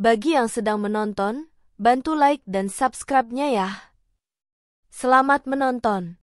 Bagi yang sedang menonton, bantu like dan subscribe-nya ya. Selamat menonton!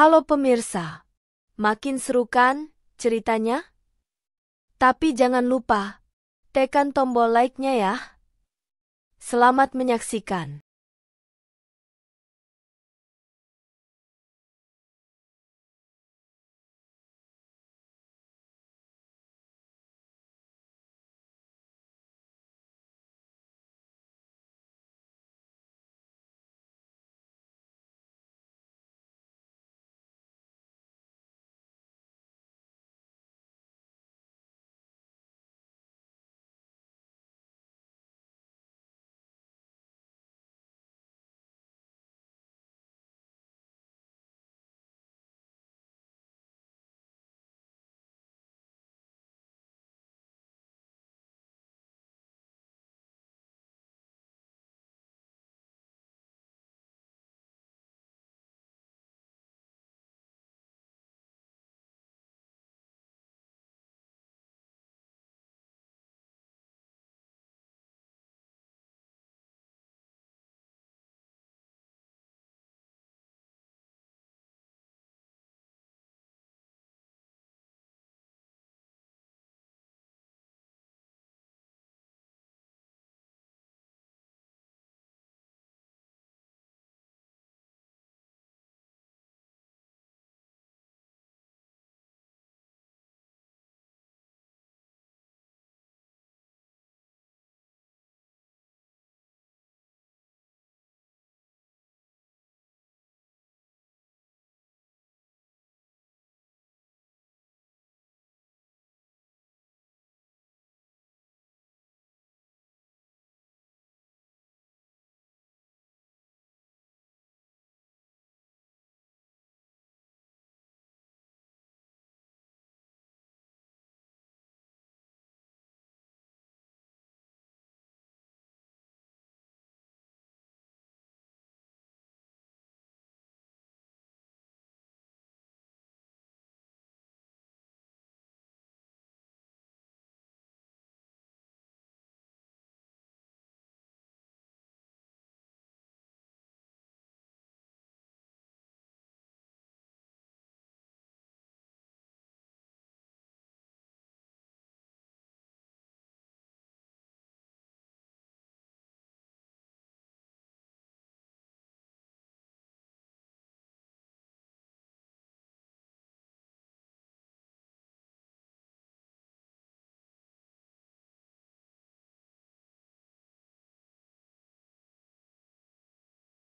Halo pemirsa, makin seru kan ceritanya? Tapi jangan lupa, tekan tombol like-nya ya. Selamat menyaksikan.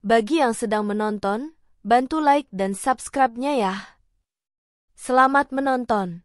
Bagi yang sedang menonton, bantu like dan subscribe-nya ya. Selamat menonton!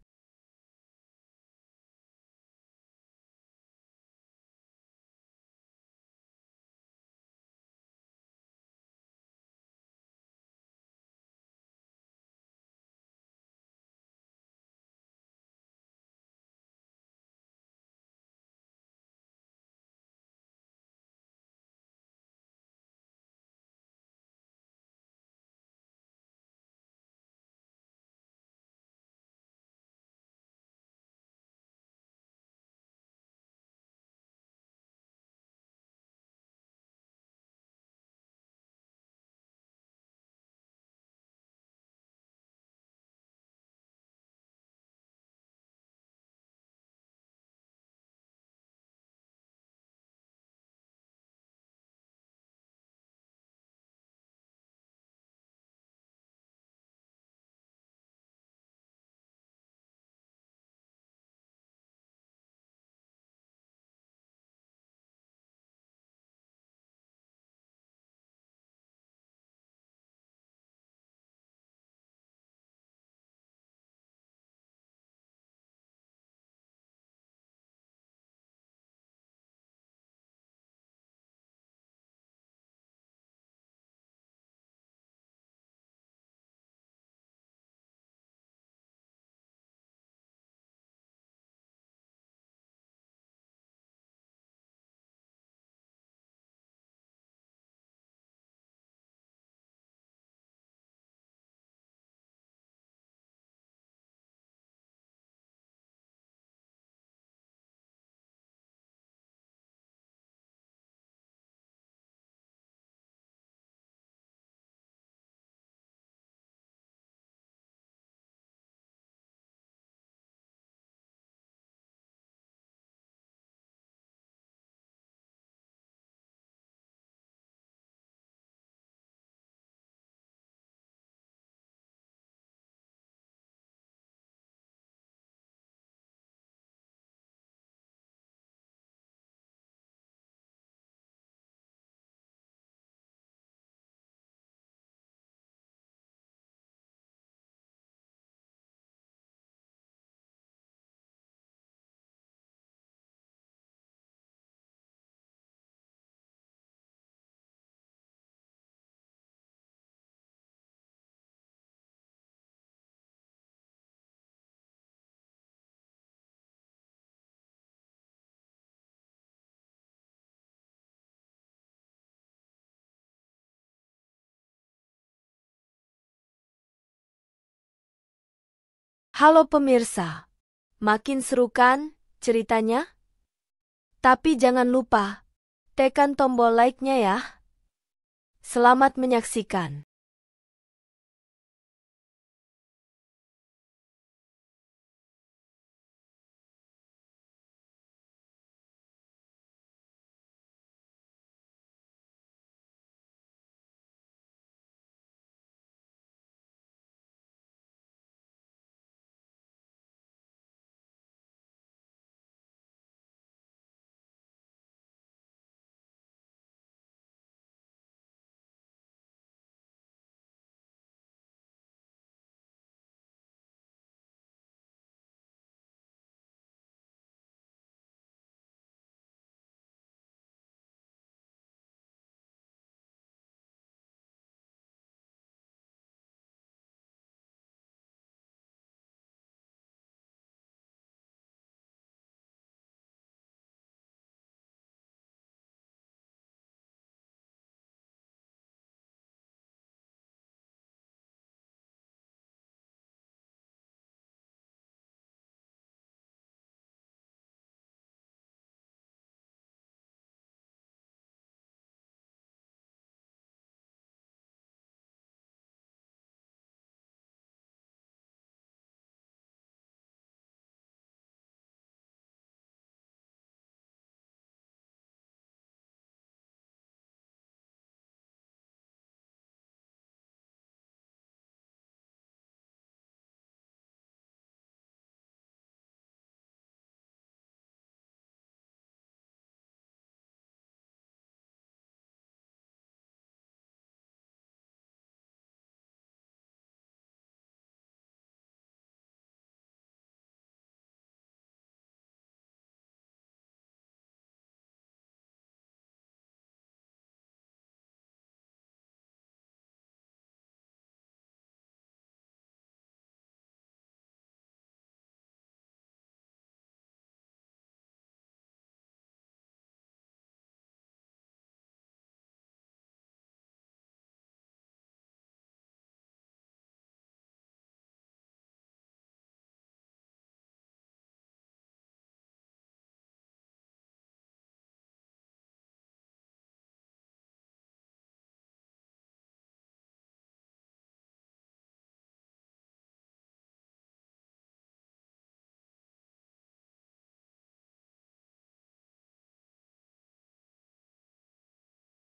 Halo pemirsa, makin seru kan ceritanya? Tapi jangan lupa, tekan tombol like-nya ya. Selamat menyaksikan.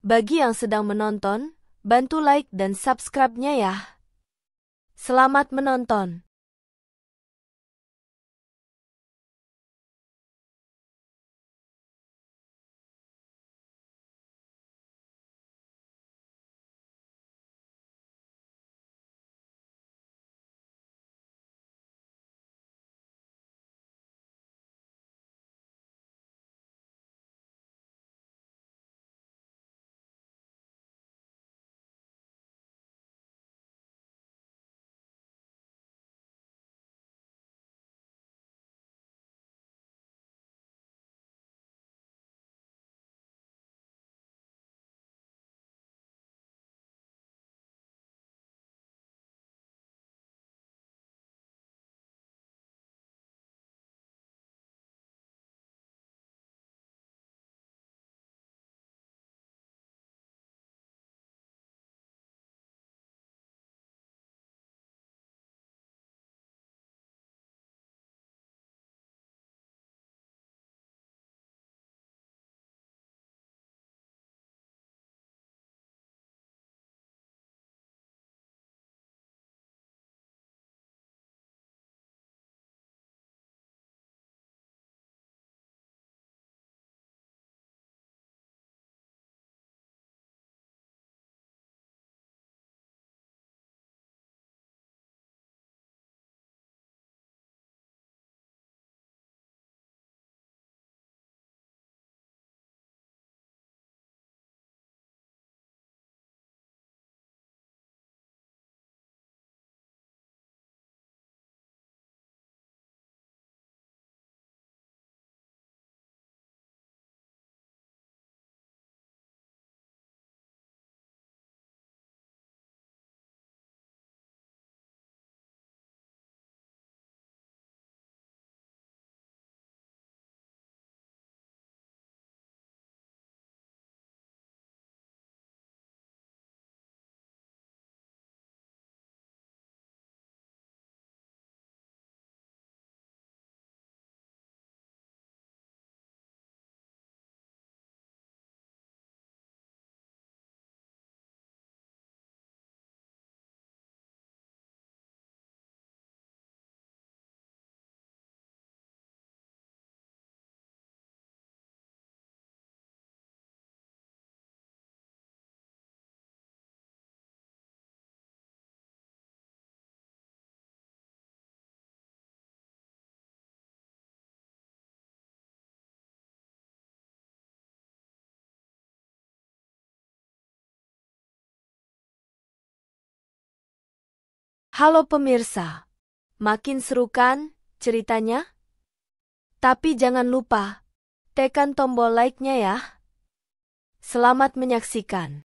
Bagi yang sedang menonton, bantu like dan subscribe-nya ya. Selamat menonton! Halo pemirsa, makin seru kan ceritanya? Tapi jangan lupa, tekan tombol like-nya ya. Selamat menyaksikan.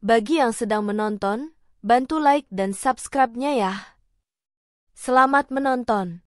Bagi yang sedang menonton, bantu like dan subscribe-nya ya. Selamat menonton!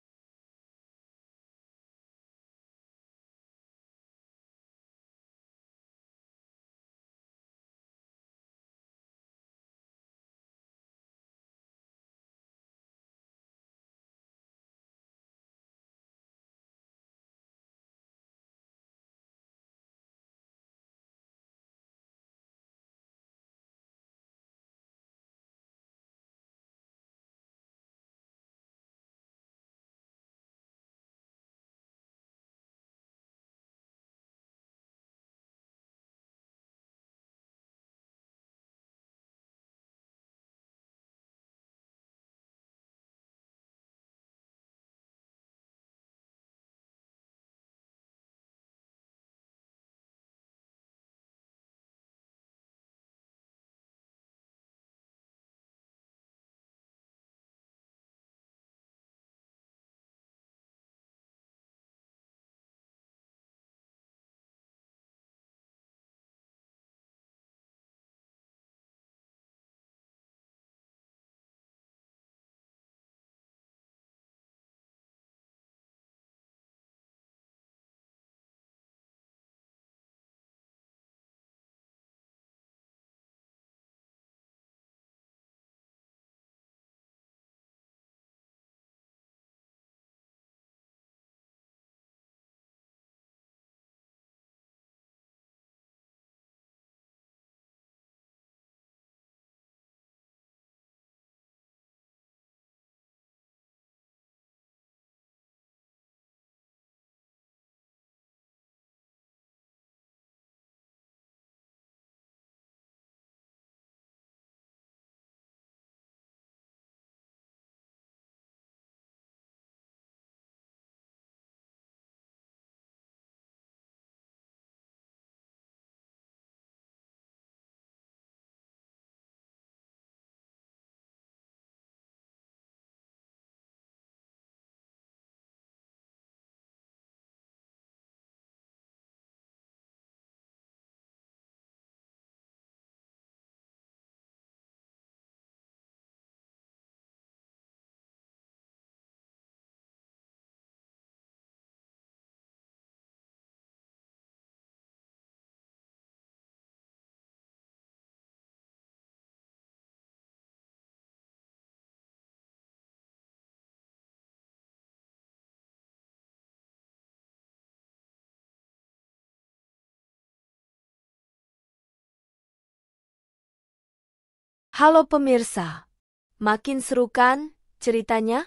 Halo pemirsa, makin seru kan ceritanya?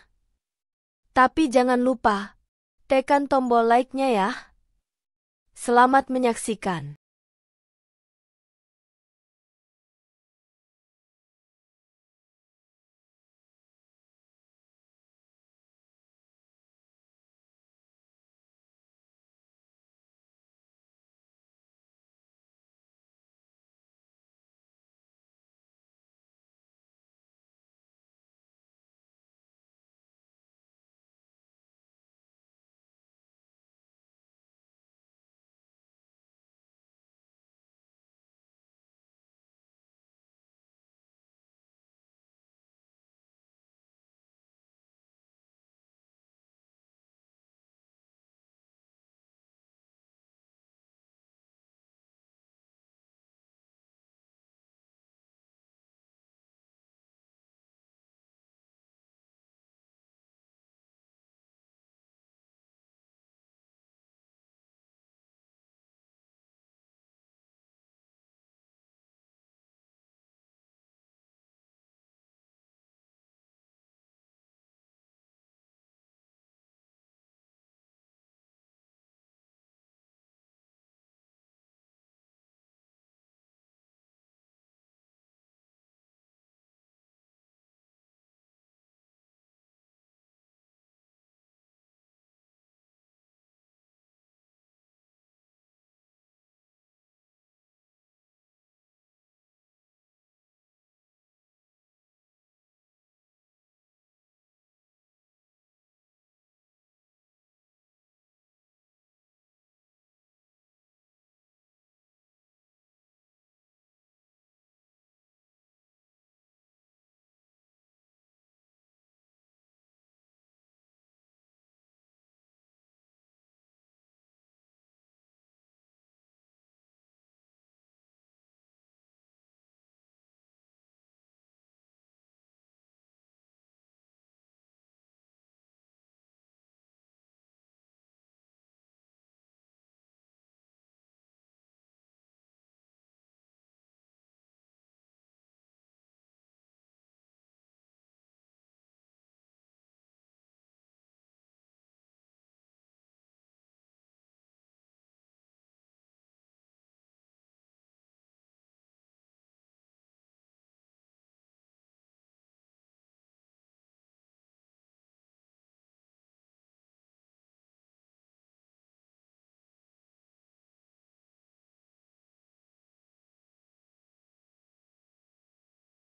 Tapi jangan lupa, tekan tombol like-nya ya. Selamat menyaksikan.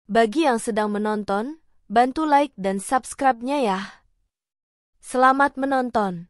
Bagi yang sedang menonton, bantu like dan subscribe-nya ya. Selamat menonton!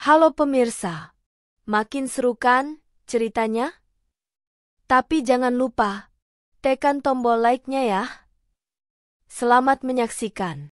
Halo pemirsa, makin seru kan ceritanya? Tapi jangan lupa, tekan tombol like-nya ya. Selamat menyaksikan.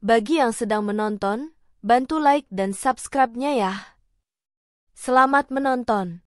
Bagi yang sedang menonton, bantu like dan subscribe-nya ya. Selamat menonton!